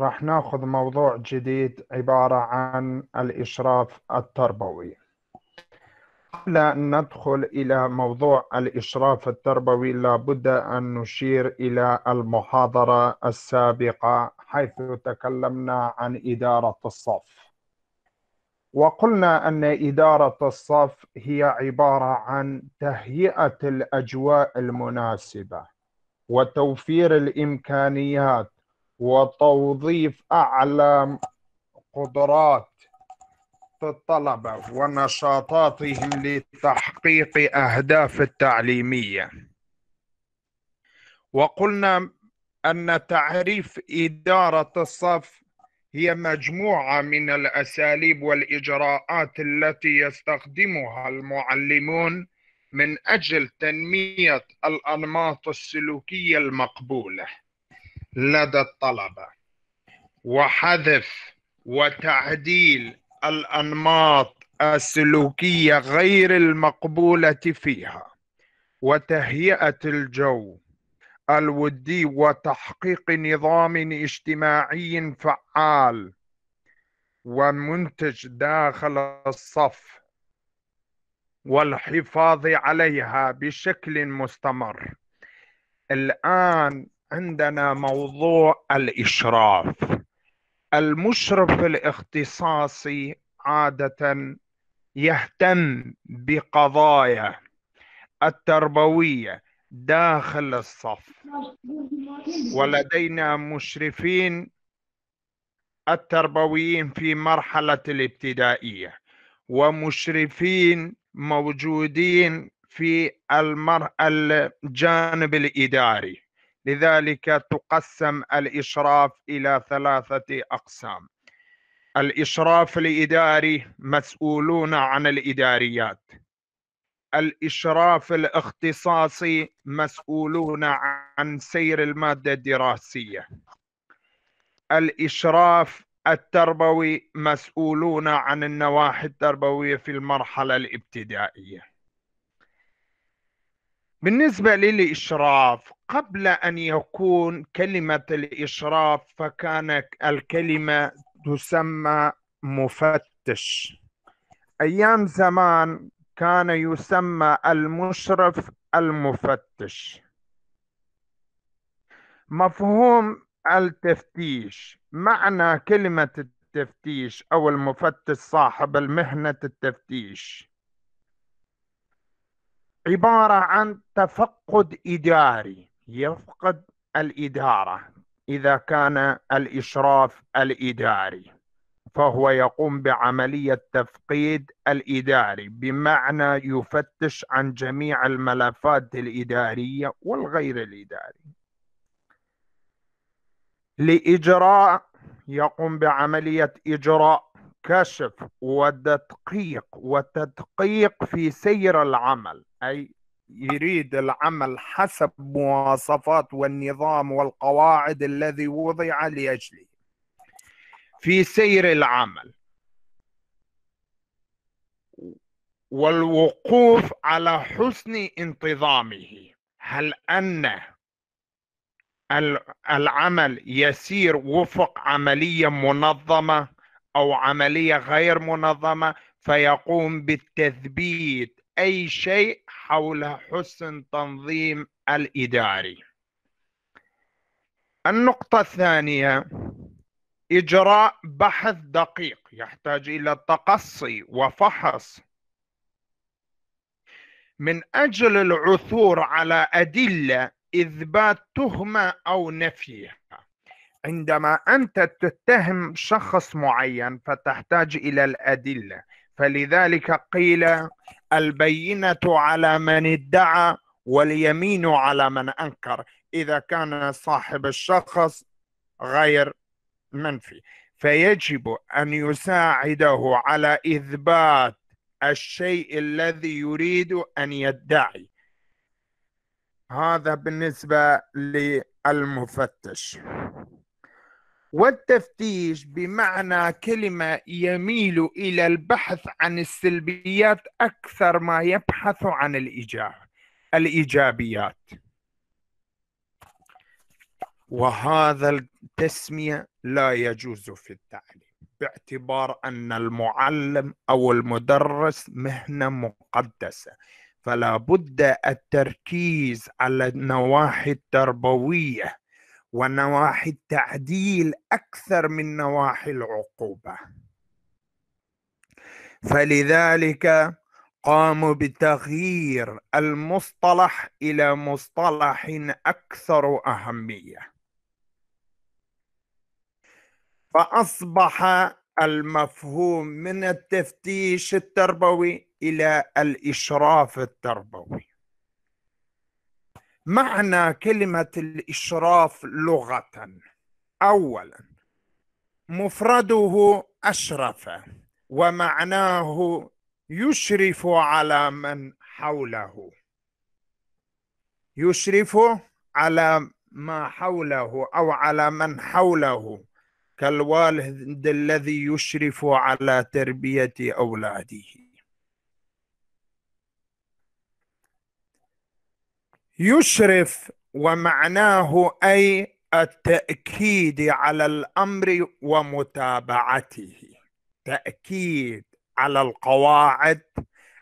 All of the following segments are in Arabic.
راح ناخذ موضوع جديد عبارة عن الإشراف التربوي قبل أن ندخل إلى موضوع الإشراف التربوي لابد أن نشير إلى المحاضرة السابقة حيث تكلمنا عن إدارة الصف وقلنا أن إدارة الصف هي عبارة عن تهيئة الأجواء المناسبة وتوفير الإمكانيات وتوظيف أعلى قدرات الطلبة ونشاطاتهم لتحقيق أهداف التعليمية وقلنا أن تعريف إدارة الصف هي مجموعة من الأساليب والإجراءات التي يستخدمها المعلمون من أجل تنمية الأنماط السلوكية المقبولة لدى الطلبه وحذف وتعديل الانماط السلوكيه غير المقبوله فيها وتهيئه الجو الودي وتحقيق نظام اجتماعي فعال ومنتج داخل الصف والحفاظ عليها بشكل مستمر الان عندنا موضوع الإشراف المشرف الاختصاصي عادة يهتم بقضايا التربوية داخل الصف ولدينا مشرفين التربويين في مرحلة الابتدائية ومشرفين موجودين في المر... الجانب الإداري لذلك تقسم الإشراف إلى ثلاثة أقسام الإشراف الإداري مسؤولون عن الإداريات الإشراف الاختصاصي مسؤولون عن سير المادة الدراسية الإشراف التربوي مسؤولون عن النواحي التربوية في المرحلة الابتدائية بالنسبة للإشراف قبل أن يكون كلمة الإشراف فكان الكلمة تسمى مفتش أيام زمان كان يسمى المشرف المفتش مفهوم التفتيش معنى كلمة التفتيش أو المفتش صاحب المهنة التفتيش عبارة عن تفقد إداري يفقد الإدارة إذا كان الإشراف الإداري فهو يقوم بعملية تفقيد الإداري بمعنى يفتش عن جميع الملفات الإدارية والغير الإداري لإجراء يقوم بعملية إجراء كشف والتدقيق وتدقيق في سير العمل أي يريد العمل حسب مواصفات والنظام والقواعد الذي وضع لاجله في سير العمل والوقوف على حسن انتظامه هل ان العمل يسير وفق عمليه منظمه او عمليه غير منظمه فيقوم بالتثبيت اي شيء حول حسن تنظيم الاداري النقطه الثانيه اجراء بحث دقيق يحتاج الى تقصي وفحص من اجل العثور على ادله اثبات تهمه او نفيه عندما أنت تتهم شخص معين فتحتاج إلى الأدلة فلذلك قيل البينة على من ادعى واليمين على من أنكر إذا كان صاحب الشخص غير منفي فيجب أن يساعده على إثبات الشيء الذي يريد أن يدعي هذا بالنسبة للمفتش والتفتيش بمعنى كلمة يميل إلى البحث عن السلبيات أكثر ما يبحث عن الإيجابيات وهذا التسمية لا يجوز في التعليم باعتبار أن المعلم أو المدرس مهنة مقدسة فلا بد التركيز على النواحي التربويه ونواحي التعديل اكثر من نواحي العقوبه فلذلك قاموا بتغيير المصطلح الى مصطلح اكثر اهميه فاصبح المفهوم من التفتيش التربوي الى الاشراف التربوي معنى كلمة الإشراف لغة أولا مفرده أشرف ومعناه يشرف على من حوله يشرف على ما حوله أو على من حوله كالوالد الذي يشرف على تربية أولاده يشرف ومعناه اي التاكيد على الامر ومتابعته تاكيد على القواعد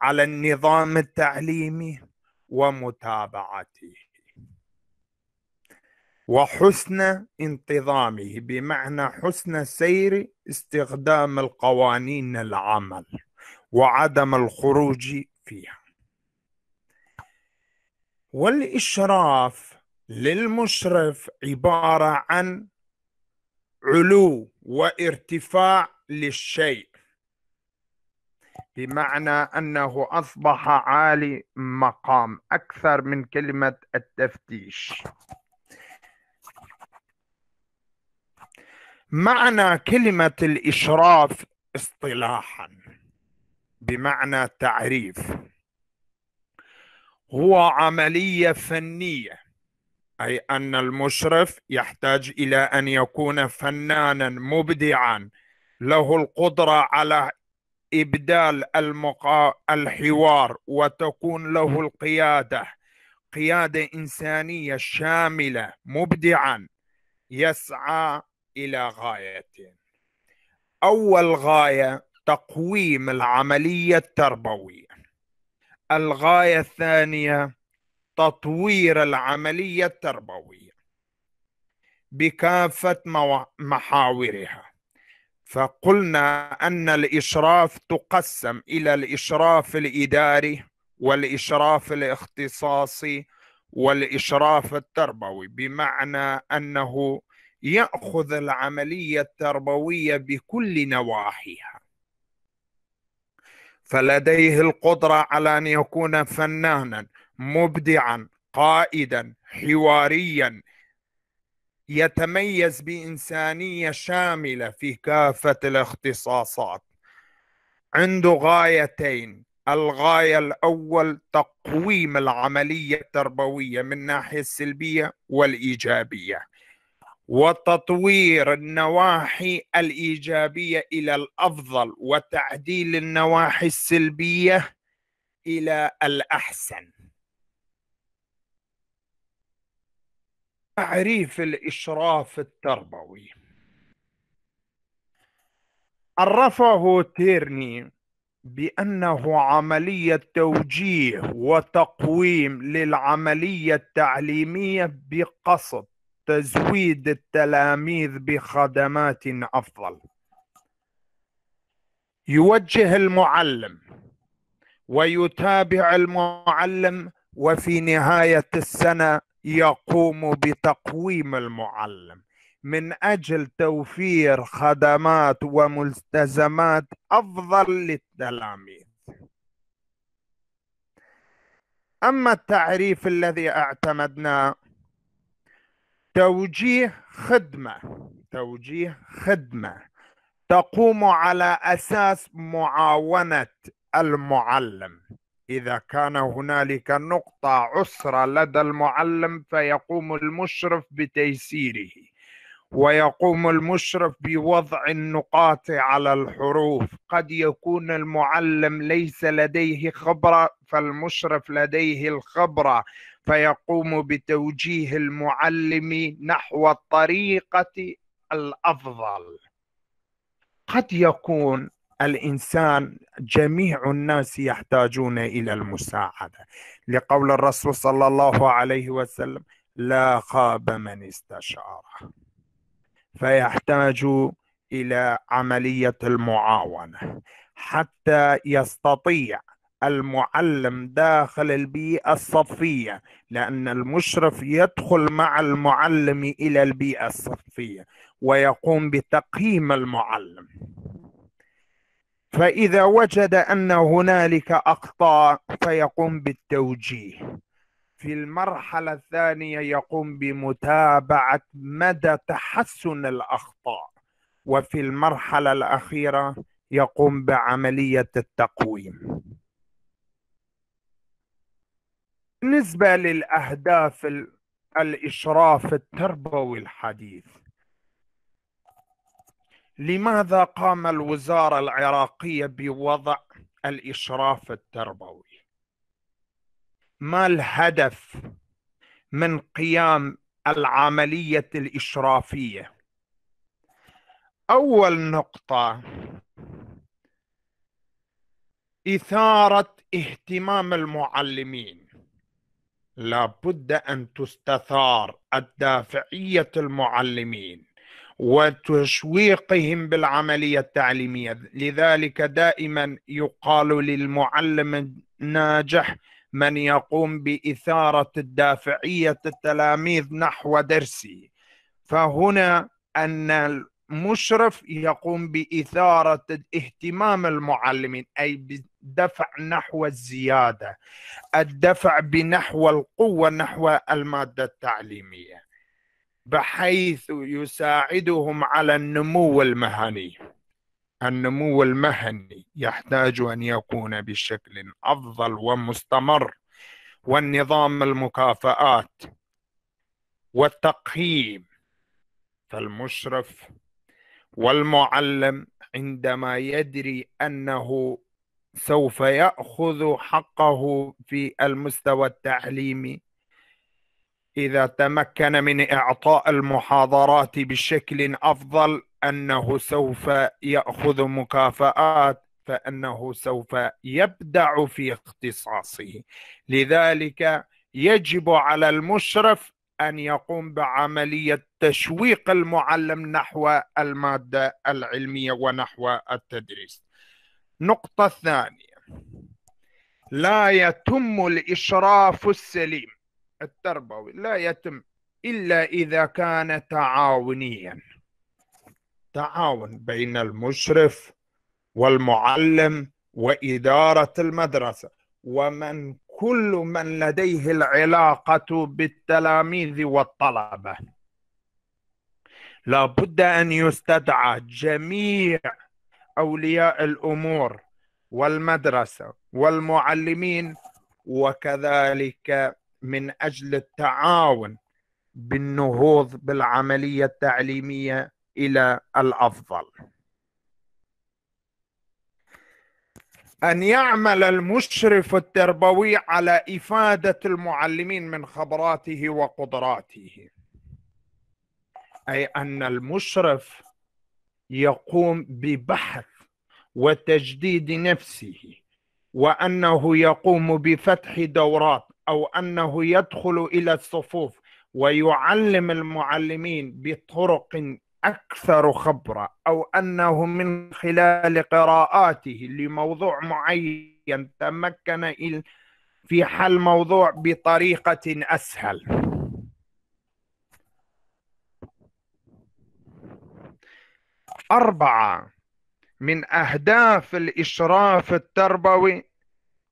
على النظام التعليمي ومتابعته وحسن انتظامه بمعنى حسن سير استخدام القوانين العمل وعدم الخروج فيها والإشراف للمشرف عبارة عن علو وارتفاع للشيء بمعنى أنه أصبح عالي مقام أكثر من كلمة التفتيش معنى كلمة الإشراف اصطلاحا بمعنى تعريف هو عمليه فنيه اي ان المشرف يحتاج الى ان يكون فنانا مبدعا له القدره على ابدال المقا... الحوار وتكون له القياده قياده انسانيه شامله مبدعا يسعى الى غاية اول غايه تقويم العمليه التربويه الغايه الثانيه تطوير العمليه التربويه بكافه محاورها فقلنا ان الاشراف تقسم الى الاشراف الاداري والاشراف الاختصاصي والاشراف التربوي بمعنى انه ياخذ العمليه التربويه بكل نواحيها فلديه القدره على ان يكون فنانا مبدعا قائدا حواريا يتميز بانسانيه شامله في كافه الاختصاصات عنده غايتين الغايه الاول تقويم العمليه التربويه من ناحية السلبيه والايجابيه وتطوير النواحي الايجابيه الى الافضل وتعديل النواحي السلبيه الى الاحسن تعريف الاشراف التربوي عرفه تيرني بانه عمليه توجيه وتقويم للعمليه التعليميه بقصد تزويد التلاميذ بخدمات افضل يوجه المعلم ويتابع المعلم وفي نهايه السنه يقوم بتقويم المعلم من اجل توفير خدمات وملتزمات افضل للتلاميذ اما التعريف الذي اعتمدناه توجيه خدمة توجيه خدمة تقوم على أساس معاونة المعلم إذا كان هنالك نقطة عسرة لدى المعلم فيقوم المشرف بتيسيره ويقوم المشرف بوضع النقاط على الحروف قد يكون المعلم ليس لديه خبرة فالمشرف لديه الخبرة فيقوم بتوجيه المعلم نحو الطريقه الافضل قد يكون الانسان جميع الناس يحتاجون الى المساعده لقول الرسول صلى الله عليه وسلم لا خاب من استشاره فيحتاج الى عمليه المعاونه حتى يستطيع المعلم داخل البيئة الصفية لأن المشرف يدخل مع المعلم إلى البيئة الصفية ويقوم بتقييم المعلم فإذا وجد أن هنالك أخطاء فيقوم بالتوجيه في المرحلة الثانية يقوم بمتابعة مدى تحسن الأخطاء وفي المرحلة الأخيرة يقوم بعملية التقويم بالنسبة للأهداف الإشراف التربوي الحديث لماذا قام الوزارة العراقية بوضع الإشراف التربوي؟ ما الهدف من قيام العملية الإشرافية؟ أول نقطة إثارة اهتمام المعلمين لابد أن تستثار الدافعية المعلمين وتشويقهم بالعملية التعليمية لذلك دائما يقال للمعلم الناجح من يقوم بإثارة الدافعية التلاميذ نحو درسه فهنا أن مشرف يقوم بإثارة اهتمام المعلمين أي بالدفع نحو الزيادة الدفع بنحو القوة نحو المادة التعليمية بحيث يساعدهم على النمو المهني النمو المهني يحتاج أن يكون بشكل أفضل ومستمر والنظام المكافآت والتقييم فالمشرف والمعلم عندما يدري انه سوف ياخذ حقه في المستوى التعليمي اذا تمكن من اعطاء المحاضرات بشكل افضل انه سوف ياخذ مكافآت فانه سوف يبدع في اختصاصه لذلك يجب على المشرف أن يقوم بعملية تشويق المعلم نحو المادة العلمية ونحو التدريس نقطة ثانية لا يتم الإشراف السليم التربوي لا يتم إلا إذا كان تعاونيا تعاون بين المشرف والمعلم وإدارة المدرسة ومن كل من لديه العلاقة بالتلاميذ والطلبة لابد أن يستدعى جميع أولياء الأمور والمدرسة والمعلمين وكذلك من أجل التعاون بالنهوض بالعملية التعليمية إلى الأفضل أن يعمل المشرف التربوي على إفادة المعلمين من خبراته وقدراته أي أن المشرف يقوم ببحث وتجديد نفسه وأنه يقوم بفتح دورات أو أنه يدخل إلى الصفوف ويعلم المعلمين بطرق أكثر خبرة أو أنه من خلال قراءاته لموضوع معين تمكن في حل موضوع بطريقة أسهل أربعة من أهداف الإشراف التربوي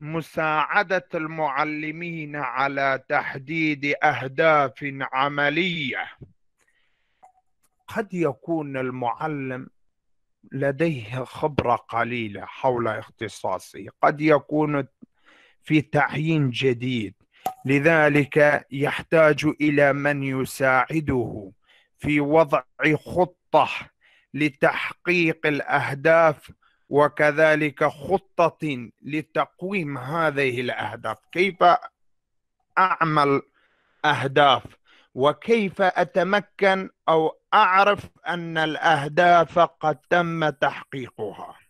مساعدة المعلمين على تحديد أهداف عملية قد يكون المعلم لديه خبرة قليلة حول اختصاصه قد يكون في تعيين جديد لذلك يحتاج إلى من يساعده في وضع خطة لتحقيق الأهداف وكذلك خطة لتقويم هذه الأهداف كيف أعمل أهداف وكيف أتمكن أو أعرف أن الأهداف قد تم تحقيقها